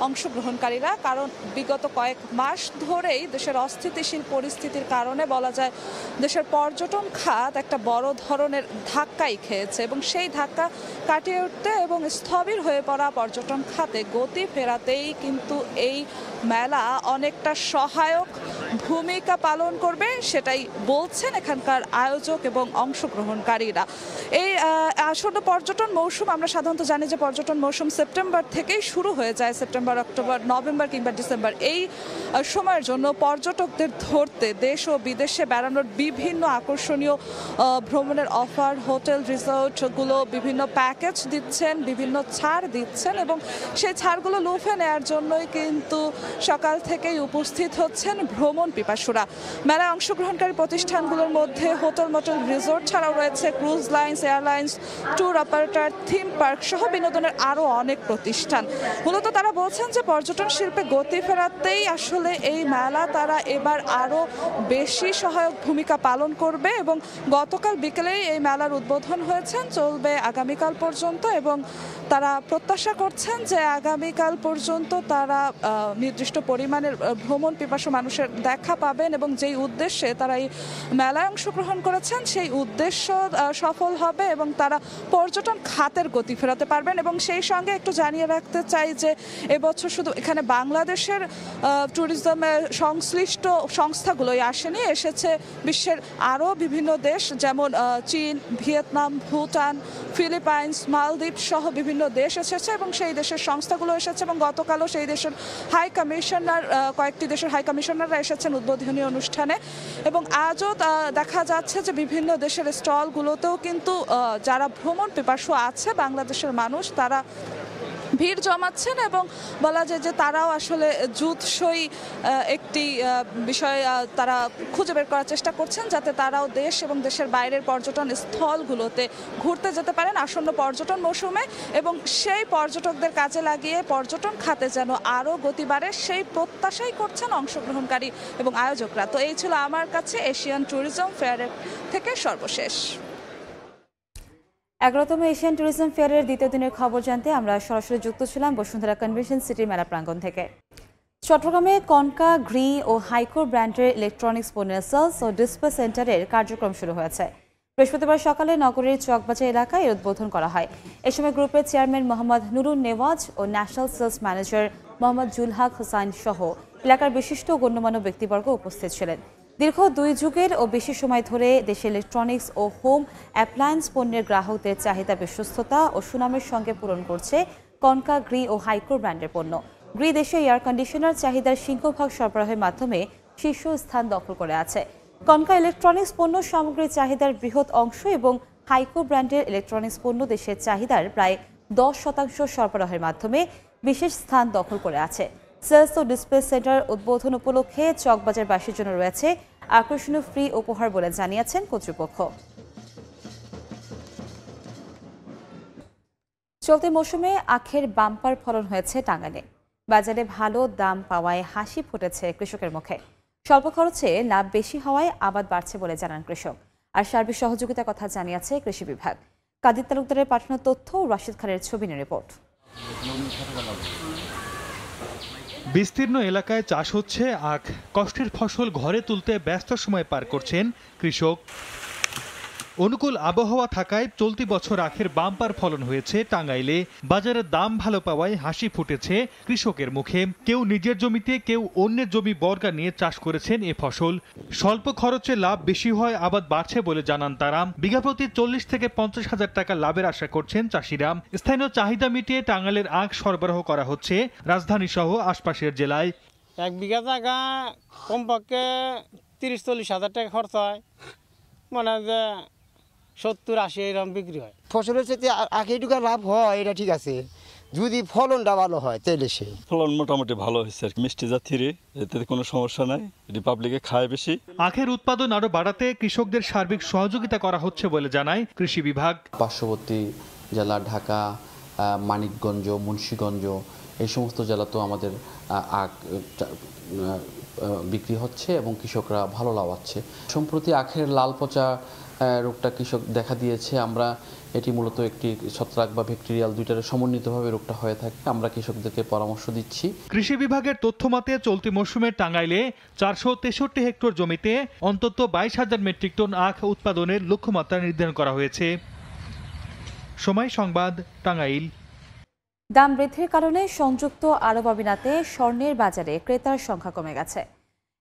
অংশগ্রহণকারীরা কারণ বিগত কয়েক মাস ধরেই দেশের অস্থিতিশীল পরিস্থিতির কারণে বলা যায় দেশের পর্যটন খাত একটা বড় ধরনের ধাক্কাই খেয়েছে এবং সেই ধাক্কা কাটিয়ে উঠতে এবং স্থবির হয়ে পড়া পর্যটন খাতে গতি ফেরাতেই কিন্তু এই মেলা অনেকটা সহায়ক ভূমিকা পালন করবে সেটাই বলছেন এখানকার আয়োজক এবং অংশগ্রহণকারীরা এই আসন্ন পর্যটন মৌসুম আমরা সাধারণত জানি যে পর্যটন মৌসুম সেপ্টেম্বর থেকেই শুরু হয়ে যায় সেপ্টেম্বর অক্টোবর নভেম্বর কিংবা ডিসেম্বর এই সময়ের জন্য পর্যটকদের ধরতে দেশ ও বিদেশে বেড়ানোর বিভিন্ন আকর্ষণীয় ভ্রমণের অফার হোটেল রিসর্টগুলো বিভিন্ন প্যাকেজ দিচ্ছেন বিভিন্ন ছাড় দিচ্ছেন এবং সেই ছাড়গুলো লুফে নেওয়ার জন্যই কিন্তু সকাল থেকেই উপস্থিত হচ্ছেন ভ্রমণ পিপাসুরা মেলায় অংশগ্রহণকারী প্রতিষ্ঠানগুলোর মধ্যে হোটেল মোটেল রিসোর্ট ছাড়াও রয়েছে cruise lines airlines tour operator theme park সহ বিনোদনের আরও অনেক প্রতিষ্ঠান মূলত তারা বলছেন যে পর্যটন শিল্পে গতি ফেরাতেই আসলে এই মেলা তারা এবার আরও বেশি সহায়ক ভূমিকা পালন করবে এবং গতকাল বিকেলেই এই মেলার উদ্বোধন হয়েছেন চলবে আগামীকাল পর্যন্ত এবং তারা প্রত্যাশা করছেন যে আগামীকাল পর্যন্ত তারা নির্দিষ্ট পরিমাণের ভ্রমণ পিপাসু মানুষের দেখা পাবেন এবং যেই উদ্দেশ্যে তারা এই মেলায় অংশগ্রহণ করেছেন সেই উদ্দেশ্য সফল হবে এবং তারা পর্যটন খাতের গতি ফেরাতে পারবেন এবং সেই সঙ্গে একটু জানিয়ে রাখতে চাই যে এবছর শুধু এখানে বাংলাদেশের ট্যুরিজমের সংশ্লিষ্ট সংস্থাগুলোই আসেনি এসেছে বিশ্বের আরও বিভিন্ন দেশ যেমন চীন ভিয়েতনাম ভুটান ফিলিপাইন্স মালদ্বীপ সহ বিভিন্ন বিভিন্ন দেশ এসেছে এবং সেই দেশের সংস্থাগুলো এসেছে এবং গতকালও সেই দেশের হাই কমিশনার কয়েকটি দেশের হাই কমিশনাররা এসেছেন উদ্বোধনী অনুষ্ঠানে এবং আজও দেখা যাচ্ছে যে বিভিন্ন দেশের স্টলগুলোতেও কিন্তু যারা ভ্রমণ পিপাসু আছে বাংলাদেশের মানুষ তারা ভিড় জমাচ্ছেন এবং বলা যায় যে তারাও আসলে জুৎসই একটি বিষয় তারা খুঁজে বের করার চেষ্টা করছেন যাতে তারাও দেশ এবং দেশের বাইরের পর্যটন স্থলগুলোতে ঘুরতে যেতে পারেন আসন্ন পর্যটন মৌসুমে এবং সেই পর্যটকদের কাজে লাগিয়ে পর্যটন খাতে যেন আরও গতিবাড়ে সেই প্রত্যাশাই করছেন অংশগ্রহণকারী এবং আয়োজকরা তো এই ছিল আমার কাছে এশিয়ান ট্যুরিজম ফেয়ারের থেকে সর্বশেষ এগারোতম এশিয়ান ট্যুরিজম ফেয়ারের দ্বিতীয় দিনের খবর জানতে আমরা সরাসরি যুক্ত ছিলাম বসুন্ধরা কনভেনশন সিটির মেলা প্রাঙ্গণ থেকে চট্টগ্রামে কনকা ঘ্রি ও হাইকোর ব্র্যান্ডের ইলেকট্রনিক্স পণ্যের সেলস ও ডিসপ্লে সেন্টারের কার্যক্রম শুরু হয়েছে বৃহস্পতিবার সকালে নগরীর চকবাজার এলাকায় এর উদ্বোধন করা হয় এ সময় গ্রুপের চেয়ারম্যান মোহাম্মদ নুরুন নেওয়াজ ও national sales manager Mohammad Julhak Hossain সহ এলাকার বিশিষ্ট গণ্যমান্য ব্যক্তিবর্গ উপস্থিত ছিলেন দীর্ঘ দুই যুগের ও বেশি সময় ধরে দেশে ইলেকট্রনিক্স ও হোম অ্যাপ্লায়েন্স পণ্যের গ্রাহকদের চাহিদা বিশ্বস্ততা ও সুনামের সঙ্গে পূরণ করছে কনকা গ্রি ও হাইকো ব্র্যান্ডের পণ্য গ্রি দেশে এয়ার কন্ডিশনার চাহিদার সিংহভাগ সরবরাহের মাধ্যমে শীর্ষ স্থান দখল করে আছে কনকা ইলেকট্রনিক্স পণ্য সামগ্রীর চাহিদার বৃহৎ অংশ এবং হাইকো ব্র্যান্ডের ইলেকট্রনিক্স পণ্য দেশের চাহিদার প্রায় দশ শতাংশ সরবরাহের মাধ্যমে বিশেষ স্থান দখল করে আছে সেলস ও ডিসপ্লে সেন্টার উদ্বোধন উপলক্ষে চকবাজারবাসীর জন্য রয়েছে আকর্ষণীয় ফ্রি উপহার বলে জানিয়েছেন কর্তৃপক্ষ চলতি মৌসুমে আখের বাম্পার ফলন হয়েছে টাঙ্গাইলে বাজারে ভালো দাম পাওয়ায় হাসি ফুটেছে কৃষকের মুখে স্বল্প খরচে লাভ বেশি হওয়ায় আবাদ বাড়ছে বলে জানান কৃষক আর সার্বিক সহযোগিতার কথা জানিয়েছে কৃষি বিভাগ কাদির তালুকদারের পাঠানো তথ্য রাশিদ খানের ছবি রিপোর্ট বিস্তীর্ণ এলাকায় চাষ হচ্ছে আখ কষ্টের ফসল ঘরে তুলতে ব্যস্ত সময় পার করছেন কৃষক অনুকূল আবহাওয়া থাকায় চলতি বছর আখের বাম্পার ফলন হয়েছে টাঙ্গাইলে বাজারে দাম ভালো পাওয়ায় হাসি ফুটেছে কৃষকের মুখে কেউ নিজের জমিতে কেউ অন্যের জমি বর্গা নিয়ে চাষ করেছেন এ ফসল স্বল্প খরচে লাভ বেশি হয় আবাদ বাড়ছে বলে জানান তারা বিঘাপ্রতি চল্লিশ থেকে পঞ্চাশ হাজার টাকা লাভের আশা করছেন চাষিরা স্থানীয় চাহিদা মিটিয়ে টাঙ্গাইলের আখ সরবরাহ করা হচ্ছে রাজধানী সহ আশপাশের জেলায় এক বিঘা জায়গা কমপক্ষে তিরিশ চল্লিশ হাজার টাকা খরচ হয় মানে যে সত্তর আশি এরকম বিক্রি হয় ফসলের সাথে আগে টুকা লাভ হয় এটা ঠিক আছে যদি ফলনটা ভালো হয় তাহলে সে ফলন মোটামুটি ভালো হয়েছে আর মিষ্টি জাতির এতে কোনো সমস্যা নাই রিপাবলিকে খায় বেশি আখের উৎপাদন আরো বাড়াতে কৃষকদের সার্বিক সহযোগিতা করা হচ্ছে বলে জানায় কৃষি বিভাগ পার্শ্ববর্তী জেলা ঢাকা মানিকগঞ্জ মুন্সীগঞ্জ এই সমস্ত জেলাতেও আমাদের আখ বিক্রি হচ্ছে এবং কৃষকরা ভালো লাভ সম্প্রতি আখের লাল পচা রোগটা কৃষক দেখা দিয়েছে আমরা এটি মূলত একটি ছত্রাক বা ভ্যাকটেরিয়াল দুইটার সমন্বিতভাবে রোগটা হয়ে থাকে আমরা কৃষকদেরকে পরামর্শ দিচ্ছি কৃষি বিভাগের তথ্য মতে চলতি মৌসুমে টাঙ্গাইলে চারশো তেষট্টি হেক্টর জমিতে অন্তত বাইশ হাজার মেট্রিক টন আখ উৎপাদনের লক্ষ্যমাত্রা নির্ধারণ করা হয়েছে সময় সংবাদ টাঙ্গাইল দাম বৃদ্ধির কারণে সংযুক্ত আরব আমিরাতে স্বর্ণের বাজারে ক্রেতার সংখ্যা কমে গেছে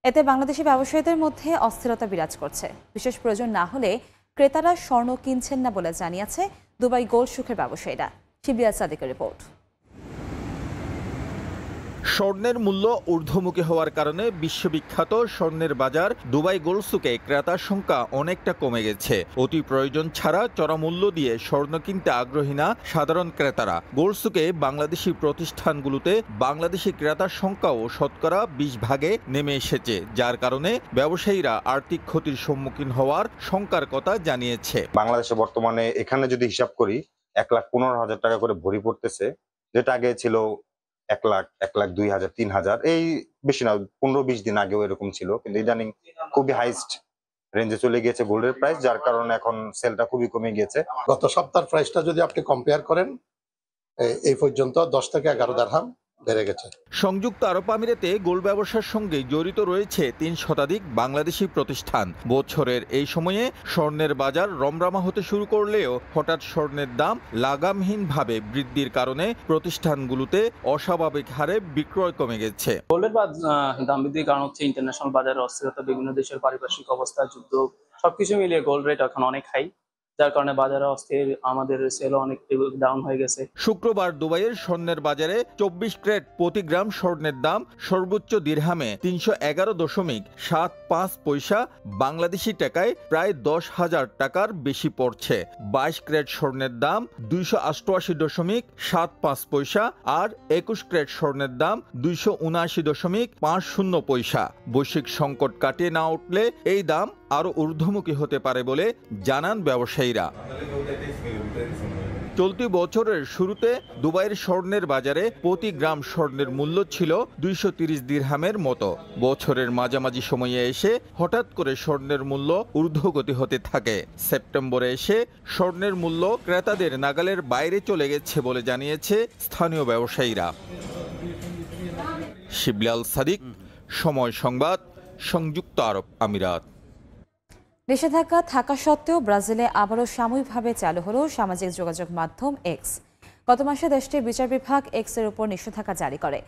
এতে বাংলাদেশি ব্যবসায়ীদের মধ্যে অস্থিরতা বিরাজ করছে বিশেষ প্রয়োজন না হলে ক্রেতারা স্বর্ণ কিনছেন না বলে জানিয়েছে দুবাই গোল্ড সুখের ব্যবসায়ীরা শিবিরাজ সাদিকের রিপোর্ট স্বর্ণের মূল্য ঊর্ধ্বমুখী হওয়ার কারণে বিশ্ববিখ্যাত স্বর্ণের বাজার দুবাই গোলসুকে ক্রেতার সংখ্যা অনেকটা কমে গেছে অতি প্রয়োজন ছাড়া চড়া মূল্য দিয়ে স্বর্ণ কিনতে আগ্রহী না সাধারণ ক্রেতারা গোলসুকে বাংলাদেশি প্রতিষ্ঠানগুলোতে বাংলাদেশি ক্রেতার সংখ্যাও শতকরা বিশ ভাগে নেমে এসেছে যার কারণে ব্যবসায়ীরা আর্থিক ক্ষতির সম্মুখীন হওয়ার শঙ্কার কথা জানিয়েছে বাংলাদেশে বর্তমানে এখানে যদি হিসাব করি এক লাখ পনেরো হাজার টাকা করে ভরি পড়তেছে যেটা আগে ছিল এক লাখ এক লাখ দুই হাজার তিন হাজার এই বেশি না পনেরো বিশ দিন আগেও এরকম ছিল কিন্তু ইদানিং খুবই হাইস্ট রেঞ্জে চলে গিয়েছে গোল্ডের প্রাইস যার কারণে এখন সেলটা খুবই কমে গিয়েছে গত সপ্তাহের প্রাইসটা যদি আপনি কম্পেয়ার করেন এই পর্যন্ত দশ থেকে এগারো দারহাম বেড়ে গেছে সংযুক্ত আরব আমিরাতে গোল ব্যবসার সঙ্গে জড়িত রয়েছে তিন শতাধিক বাংলাদেশি প্রতিষ্ঠান বছরের এই সময়ে স্বর্ণের বাজার রমরামা হতে শুরু করলেও হঠাৎ স্বর্ণের দাম লাগামহীনভাবে বৃদ্ধির কারণে প্রতিষ্ঠানগুলোতে অস্বাভাবিক হারে বিক্রয় কমে গেছে গোল্ডের দাম বৃদ্ধির কারণ হচ্ছে ইন্টারন্যাশনাল বাজারের অস্থিরতা বিভিন্ন দেশের পারিপার্শ্বিক অবস্থা যুদ্ধ সবকিছু মিলিয়ে গোল্ড রেট এখন অনেক হাই যার কারণে বাজারে অস্থির আমাদের সেল অনেক ডাউন হয়ে গেছে শুক্রবার দুবাইয়ের স্বর্ণের বাজারে চব্বিশ ক্রেট প্রতি গ্রাম স্বর্ণের দাম সর্বোচ্চ দিরহামে তিনশো এগারো দশমিক সাত পাঁচ পয়সা বাংলাদেশি টাকায় প্রায় দশ হাজার টাকার বেশি পড়ছে বাইশ ক্রেট স্বর্ণের দাম দুইশো অষ্টআশি দশমিক সাত পাঁচ পয়সা আর একুশ ক্রেট স্বর্ণের দাম দুইশো উনআশি দশমিক পাঁচ শূন্য পয়সা বৈশ্বিক সংকট কাটিয়ে না উঠলে এই দাম আরও ঊর্ধ্বমুখী হতে পারে বলে জানান ব্যবসায়ীরা চলতি বছরের শুরুতে দুবাইয়ের স্বর্ণের বাজারে প্রতি গ্রাম স্বর্ণের মূল্য ছিল দুইশো তিরিশ দিরহামের মতো বছরের মাঝামাঝি সময়ে এসে হঠাৎ করে স্বর্ণের মূল্য ঊর্ধ্বগতি হতে থাকে সেপ্টেম্বরে এসে স্বর্ণের মূল্য ক্রেতাদের নাগালের বাইরে চলে গেছে বলে জানিয়েছে স্থানীয় ব্যবসায়ীরা শিবলাল সাদিক সময় সংবাদ সংযুক্ত আরব আমিরাত নিষেধাজ্ঞা থাকা সত্ত্বেও ব্রাজিলে আবারও সাময়িকভাবে চালু হল সামাজিক যোগাযোগ মাধ্যম এক্স গত মাসে দেশটির বিচার বিভাগ এক্সের উপর নিষেধাজ্ঞা জারি করে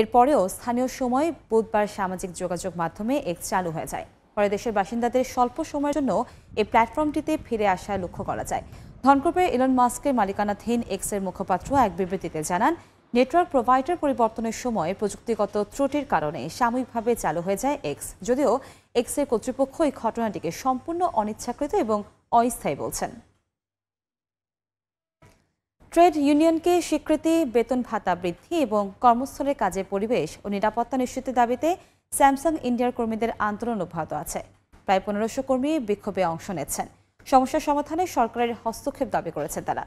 এরপরেও স্থানীয় সময় বুধবার সামাজিক যোগাযোগ মাধ্যমে এক্স চালু হয়ে যায় পরে দেশের বাসিন্দাদের স্বল্প সময়ের জন্য এই প্ল্যাটফর্মটিতে ফিরে আসা লক্ষ্য করা যায় ধনকূপের ইলন মাস্কের মালিকানাধীন এক্সের মুখপাত্র এক বিবৃতিতে জানান নেটওয়ার্ক প্রোভাইডার পরিবর্তনের সময় প্রযুক্তিগত ত্রুটির কারণে সাময়িকভাবে চালু হয়ে যায় এক্স যদিও এক্সের কর্তৃপক্ষ এই ঘটনাটিকে সম্পূর্ণ অনিচ্ছাকৃত এবং অস্থায়ী বলছেন ট্রেড ইউনিয়নকে স্বীকৃতি বেতন ভাতা বৃদ্ধি এবং কর্মস্থলের কাজে পরিবেশ ও নিরাপত্তা নিশ্চিতের দাবিতে স্যামসাং ইন্ডিয়ার কর্মীদের আন্দোলন অব্যাহত আছে প্রায় পনেরোশো কর্মী বিক্ষোভে অংশ নিচ্ছেন সমস্যা সমাধানে সরকারের হস্তক্ষেপ দাবি করেছেন তারা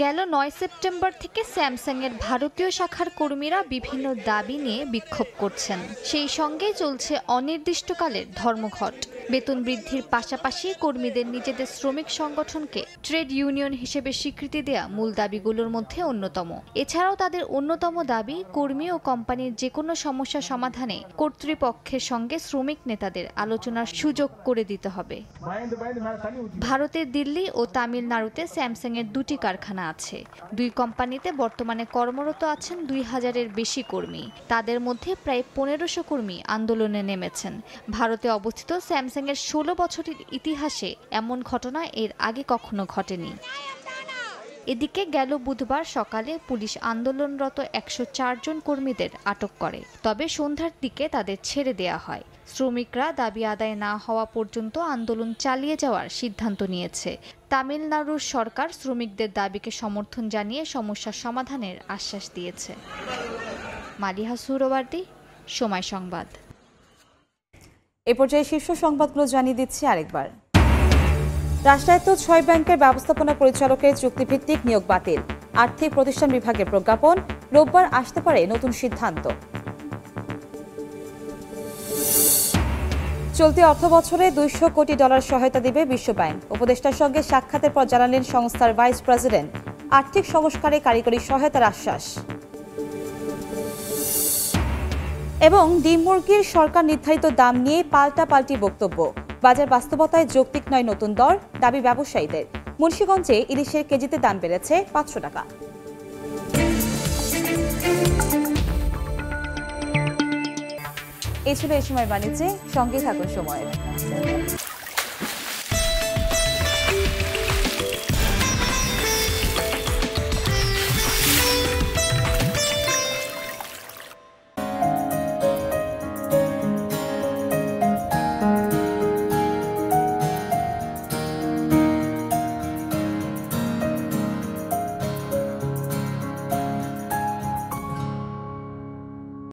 গেল নয় সেপ্টেম্বর থেকে স্যামসাংয়ের ভারতীয় শাখার কর্মীরা বিভিন্ন দাবি নিয়ে বিক্ষোভ করছেন সেই সঙ্গে চলছে অনির্দিষ্টকালের ধর্মঘট বেতন বৃদ্ধির পাশাপাশি কর্মীদের নিজেদের শ্রমিক সংগঠনকে ট্রেড ইউনিয়ন হিসেবে স্বীকৃতি দেয়া মূল দাবিগুলোর মধ্যে অন্যতম এছাড়াও তাদের অন্যতম দাবি কর্মী ও কোম্পানির যে কোনো সমস্যা সমাধানে কর্তৃপক্ষের সঙ্গে শ্রমিক নেতাদের আলোচনার সুযোগ করে দিতে হবে ভারতের দিল্লি ও তামিলনাড়ুতে স্যামসাংয়ের দুটি কারখানা কারখানা আছে দুই কোম্পানিতে বর্তমানে কর্মরত আছেন দুই হাজারের বেশি কর্মী তাদের মধ্যে প্রায় পনেরোশো কর্মী আন্দোলনে নেমেছেন ভারতে অবস্থিত স্যামসাংয়ের ষোলো বছরের ইতিহাসে এমন ঘটনা এর আগে কখনো ঘটেনি এদিকে গেল বুধবার সকালে পুলিশ আন্দোলনরত একশো জন কর্মীদের আটক করে তবে সন্ধ্যার দিকে তাদের ছেড়ে দেয়া হয় শ্রমিকরা দাবি আদায় না হওয়া পর্যন্ত আন্দোলন চালিয়ে যাওয়ার সিদ্ধান্ত নিয়েছে তামিলনাড়ুর সরকার শ্রমিকদের দাবিকে সমর্থন জানিয়ে সমস্যা সমাধানের আশ্বাস দিয়েছে মালিহা সুরবার্দি সময় সংবাদ এ পর্যায়ে শীর্ষ সংবাদগুলো জানিয়ে দিচ্ছি আরেকবার রাষ্ট্রায়ত্ত ছয় ব্যাংকের ব্যবস্থাপনা পরিচালকের চুক্তিভিত্তিক নিয়োগ বাতিল আর্থিক প্রতিষ্ঠান বিভাগের প্রজ্ঞাপন রোববার আসতে পারে নতুন সিদ্ধান্ত চলতি অর্থ বছরে দুইশো কোটি ডলার সহায়তা দিবে বিশ্বব্যাংক উপদেষ্টার সঙ্গে সাক্ষাতের পর জানালেন সংস্থার ভাইস প্রেসিডেন্ট আর্থিক সংস্কারে কারিগরি সহায়তার আশ্বাস এবং ডিম মুরগির সরকার নির্ধারিত দাম নিয়ে পাল্টাপাল্টি বক্তব্য বাজার বাস্তবতায় যৌক্তিক নয় নতুন দর দাবি ব্যবসায়ীদের মুন্সীগঞ্জে ইলিশের কেজিতে দাম বেড়েছে পাঁচশো টাকা এ ছিল এই সময় বাণিজ্যে সঙ্গে থাকুন সময়ের